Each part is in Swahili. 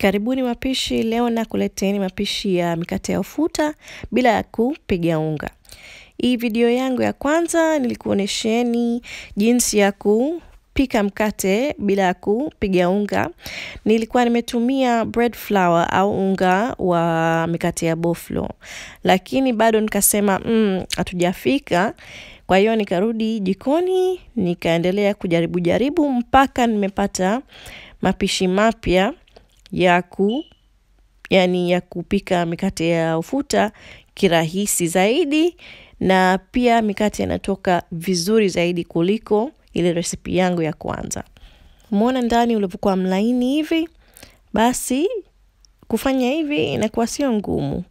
Karibuni mapishi. Leo nakuleteni mapishi ya mikate ya ufuta bila ya kupiga unga. Hii video yangu ya kwanza nilikuonesheni jinsi ya kupika mkate bila ya kupiga unga. Nilikuwa nimetumia bread flour au unga wa mikate ya boflo, lakini bado nikasema mm, hatujafika kwa hiyo nikarudi jikoni nikaendelea kujaribu jaribu mpaka nimepata mapishi mapya ya ku yani ya kupika mikate ya ufuta kirahisi zaidi na pia mikate inatoka vizuri zaidi kuliko ile resipi yangu ya kwanza. Umeona ndani ulivyokuwa mlaini hivi, basi kufanya hivi inakuwa sio ngumu.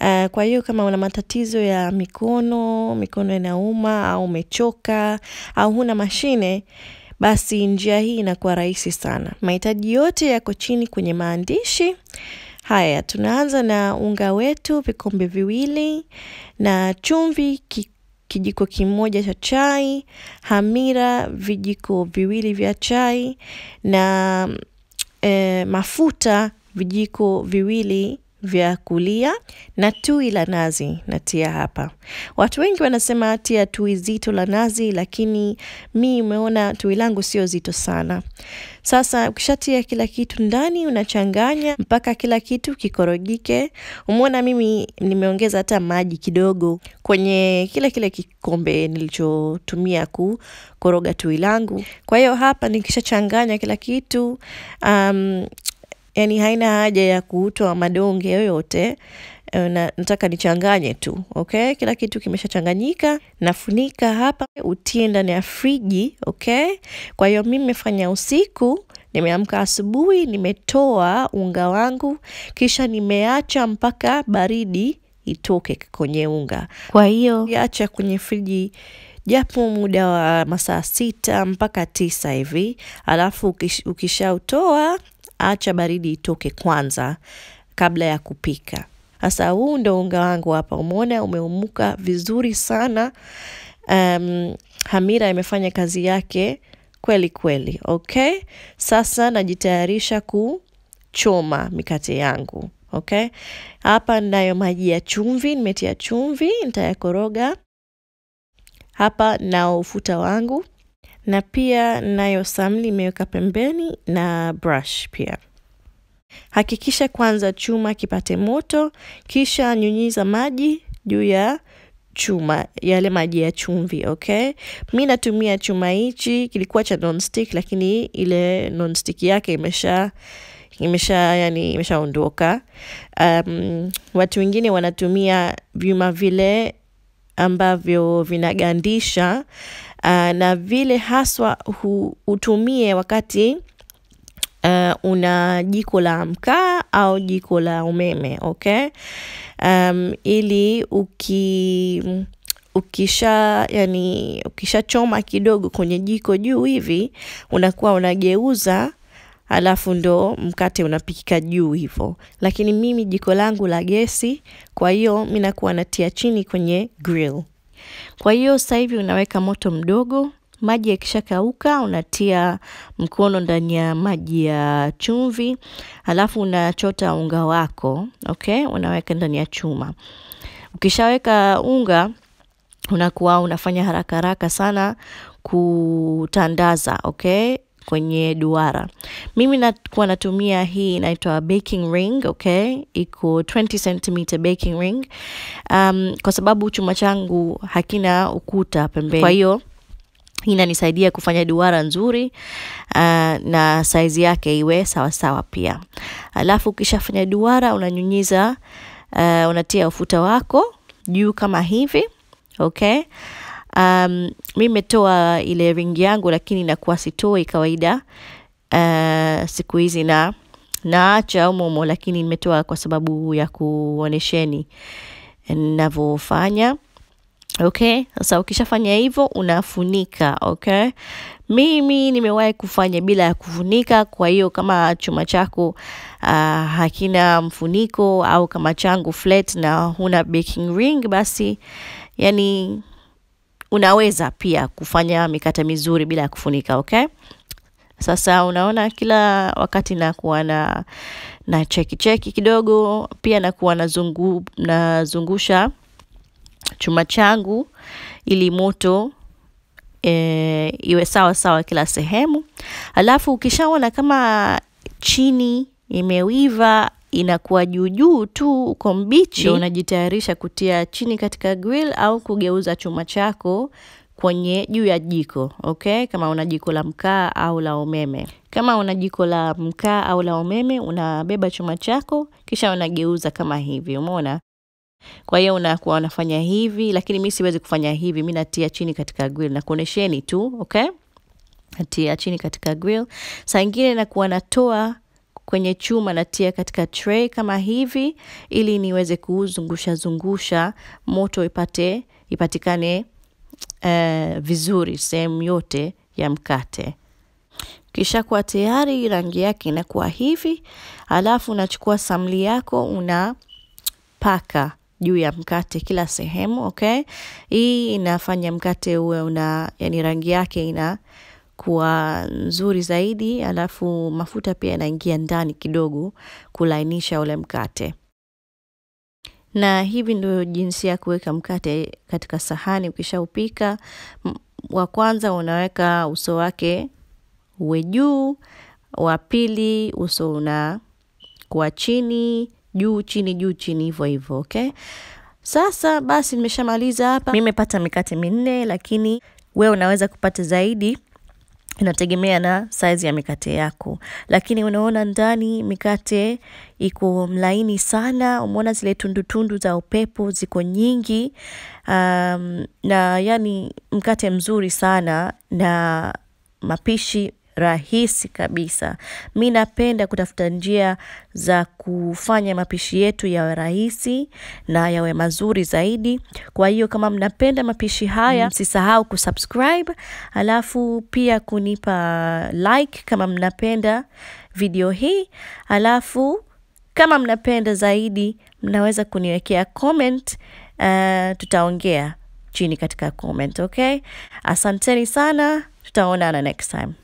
Uh, kwa hiyo kama una matatizo ya mikono, mikono inauma au umechoka au huna mashine, basi njia hii inakuwa rahisi sana. Mahitaji yote yako chini kwenye maandishi. Haya, tunaanza na unga wetu vikombe viwili na chumvi ki, kijiko kimoja cha chai, hamira vijiko viwili vya chai na e, mafuta vijiko viwili vya kulia na tui la nazi natia hapa. Watu wengi wanasema tia tui zito la nazi, lakini mi umeona tui langu sio zito sana. Sasa ukishatia kila kitu ndani, unachanganya mpaka kila kitu kikorogike. Umeona mimi nimeongeza hata maji kidogo kwenye kile kile kikombe nilichotumia kukoroga tui langu. Kwa hiyo hapa nikishachanganya kila kitu um, yani haina haja ya kuutwa madonge yoyote eh, na nataka nichanganye tu okay. Kila kitu kimeshachanganyika, nafunika hapa, utie ndani ya friji okay. Kwa hiyo mi nimefanya usiku, nimeamka asubuhi, nimetoa unga wangu, kisha nimeacha mpaka baridi itoke kwenye unga. Kwa hiyo acha kwenye friji japo muda wa masaa sita mpaka tisa hivi, alafu ukishautoa acha baridi itoke kwanza kabla ya kupika. Sasa huu ndo unga wangu hapa, umeona umeumuka vizuri sana. Um, hamira imefanya kazi yake kweli kweli. Okay, sasa najitayarisha kuchoma mikate yangu. Okay, hapa ninayo maji ya chumvi, nimetia chumvi, nitayakoroga. Hapa nao ufuta wangu na pia nayo samli imeweka pembeni na brush pia. Hakikisha kwanza chuma kipate moto, kisha nyunyiza maji juu ya chuma yale maji ya chumvi. ok mi natumia chuma hichi, kilikuwa cha nonstick, lakini ile nonstick yake imesha imesha yani imeshaondoka. Um, watu wengine wanatumia vyuma vile ambavyo vinagandisha uh, na vile haswa hutumie utumie wakati uh, una jiko la mkaa au jiko la umeme okay? Um, ili uki ukisha yani ukishachoma kidogo kwenye jiko juu hivi unakuwa unageuza alafu ndo mkate unapikika juu hivo Lakini mimi jiko langu la gesi, kwa hiyo mi nakuwa natia chini kwenye grill. Kwa hiyo hivi unaweka moto mdogo, maji yakishakauka unatia mkono ndani ya maji ya chumvi, alafu unachota unga wako, okay? Unaweka ndani ya chuma. Ukishaweka unga unakuwa unafanya haraka haraka sana kutandaza, okay? Kwenye duara. Mimi nakuwa natumia hii inaitwa baking ring, okay? Iko 20 cm baking ring. Um, kwa sababu chuma changu hakina ukuta pembeni. Kwa hiyo inanisaidia kufanya duara nzuri uh, na saizi yake iwe sawasawa sawa pia. Alafu ukishafanya duara unanyunyiza, uh, unatia ufuta wako juu kama hivi okay. Um, mi metoa ile ringi yangu, lakini inakuwa sitoi kawaida uh, siku hizi na naacha umomo, lakini nimetoa kwa sababu ya kuonesheni ninavyofanya. Okay, sasa ukishafanya hivyo unafunika. Okay, mimi nimewahi kufanya bila ya kufunika. Kwa hiyo kama chuma chako uh, hakina mfuniko au kama changu flat na huna baking ring, basi yani unaweza pia kufanya mikate mizuri bila ya kufunika. Okay. Sasa unaona kila wakati nakuwa na na cheki cheki kidogo, pia nakuwa nazungu, nazungusha chuma changu ili moto e, iwe sawa sawa kila sehemu. Alafu ukishaona kama chini imewiva inakuwa juu juu tu uko mbichi, unajitayarisha kutia chini katika grill au kugeuza chuma chako kwenye juu ya jiko okay? Kama una jiko la mkaa au la umeme. Kama una jiko la mkaa au la umeme, unabeba chuma chako kisha unageuza kama hivi, umeona? Kwa hiyo unakuwa unafanya hivi, lakini mi siwezi kufanya hivi, mi natia chini katika grill na kuonesheni tu okay? Natia chini katika grill. Saa ingine nakuwa natoa kwenye chuma natia katika tray kama hivi, ili niweze kuzungusha zungusha moto ipate ipatikane eh, vizuri sehemu yote ya mkate. Kisha kuwa tayari rangi yake inakuwa hivi, alafu unachukua samli yako unapaka juu ya mkate kila sehemu, okay? Hii inafanya mkate uwe una yani rangi yake ina kuwa nzuri zaidi, alafu mafuta pia yanaingia ndani kidogo kulainisha ule mkate. Na hivi ndio jinsi ya kuweka mkate katika sahani. Ukishaupika, wa kwanza unaweka uso wake uwe juu, wa pili uso una kwa chini, juu chini, juu chini, hivyo hivyo, okay? Sasa basi, nimeshamaliza hapa. Mimi nimepata mikate minne, lakini wewe unaweza kupata zaidi inategemea na saizi ya mikate yako, lakini unaona ndani mikate iko mlaini sana, umeona zile tundutundu za upepo ziko nyingi. Um, na yani mkate mzuri sana na mapishi rahisi kabisa. Mi napenda kutafuta njia za kufanya mapishi yetu yawe rahisi na yawe mazuri zaidi. Kwa hiyo kama mnapenda mapishi haya, mm. msisahau kusubscribe, alafu pia kunipa like kama mnapenda video hii, alafu kama mnapenda zaidi, mnaweza kuniwekea comment, uh, tutaongea chini katika comment, okay? Asanteni sana, tutaonana next time.